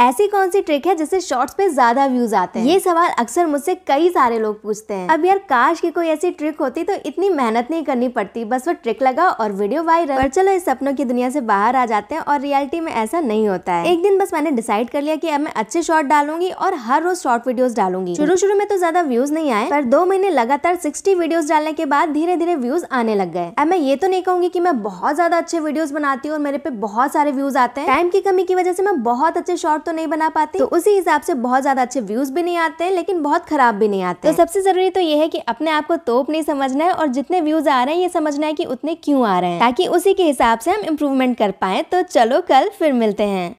ऐसी कौन सी ट्रिक है जिससे शॉर्ट्स पे ज्यादा व्यूज आते हैं ये सवाल अक्सर मुझसे कई सारे लोग पूछते हैं अब यार काश की कोई ऐसी ट्रिक होती तो इतनी मेहनत नहीं करनी पड़ती बस वो ट्रिक लगा और वीडियो वायरल पर चलो इस सपनों की दुनिया से बाहर आ जाते हैं और रियलिटी में ऐसा नहीं होता है एक दिन बस मैंने डिसाइड कर लिया की अब मैं अच्छे शॉर्ट डालूंगी और हर रोज शॉर्ट वीडियो डालूंगी शुरू शुरू में तो ज्यादा व्यूज नहीं आए पर दो महीने लगातार सिक्सटी वीडियोज डालने के बाद धीरे धीरे व्यूज आने लग गए अब मैं ये तो नहीं कहूंगी की मैं बहुत ज्यादा अच्छे वीडियोज बनाती हूँ और मेरे पे बहुत सारे व्यूज आते हैं टाइम की कमी की वजह से मैं बहुत अच्छे शॉर्ट तो नहीं बना पाते तो उसी हिसाब से बहुत ज्यादा अच्छे व्यूज भी नहीं आते हैं लेकिन बहुत खराब भी नहीं आते तो सबसे जरूरी तो ये है कि अपने आप को तोप नहीं समझना है और जितने व्यूज आ रहे हैं ये समझना है कि उतने क्यों आ रहे हैं ताकि उसी के हिसाब से हम इम्प्रूवमेंट कर पाए तो चलो कल फिर मिलते हैं